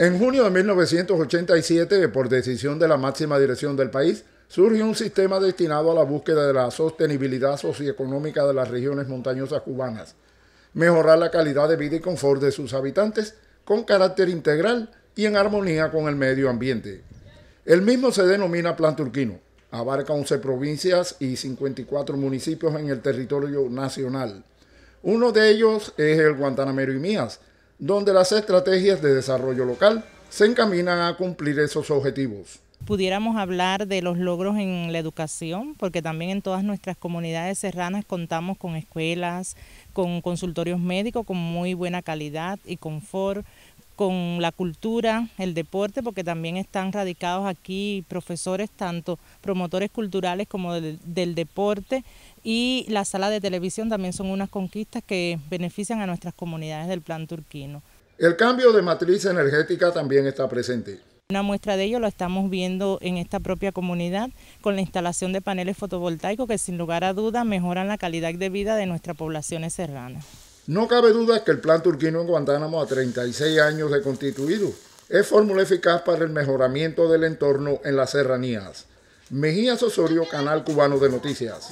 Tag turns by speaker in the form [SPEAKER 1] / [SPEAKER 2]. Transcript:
[SPEAKER 1] En junio de 1987, por decisión de la máxima dirección del país, surgió un sistema destinado a la búsqueda de la sostenibilidad socioeconómica de las regiones montañosas cubanas, mejorar la calidad de vida y confort de sus habitantes con carácter integral y en armonía con el medio ambiente. El mismo se denomina Plan Turquino. Abarca 11 provincias y 54 municipios en el territorio nacional. Uno de ellos es el Guantanamero y Mías, donde las estrategias de desarrollo local se encaminan a cumplir esos objetivos.
[SPEAKER 2] Pudiéramos hablar de los logros en la educación, porque también en todas nuestras comunidades serranas contamos con escuelas, con consultorios médicos con muy buena calidad y confort, con la cultura, el deporte, porque también están radicados aquí profesores, tanto promotores culturales como del, deporte, y la sala de televisión también son unas conquistas que benefician a nuestras comunidades del plan turquino.
[SPEAKER 1] El cambio de matriz energética también está presente.
[SPEAKER 2] Una muestra de ello lo estamos viendo en esta propia comunidad con la instalación de paneles fotovoltaicos que sin lugar a dudas mejoran la calidad de vida de nuestras poblaciones serranas.
[SPEAKER 1] No cabe duda que el plan turquino en Guantánamo a 36 años de constituido es fórmula eficaz para el mejoramiento del entorno en las serranías. Mejía Osorio, Canal Cubano de Noticias.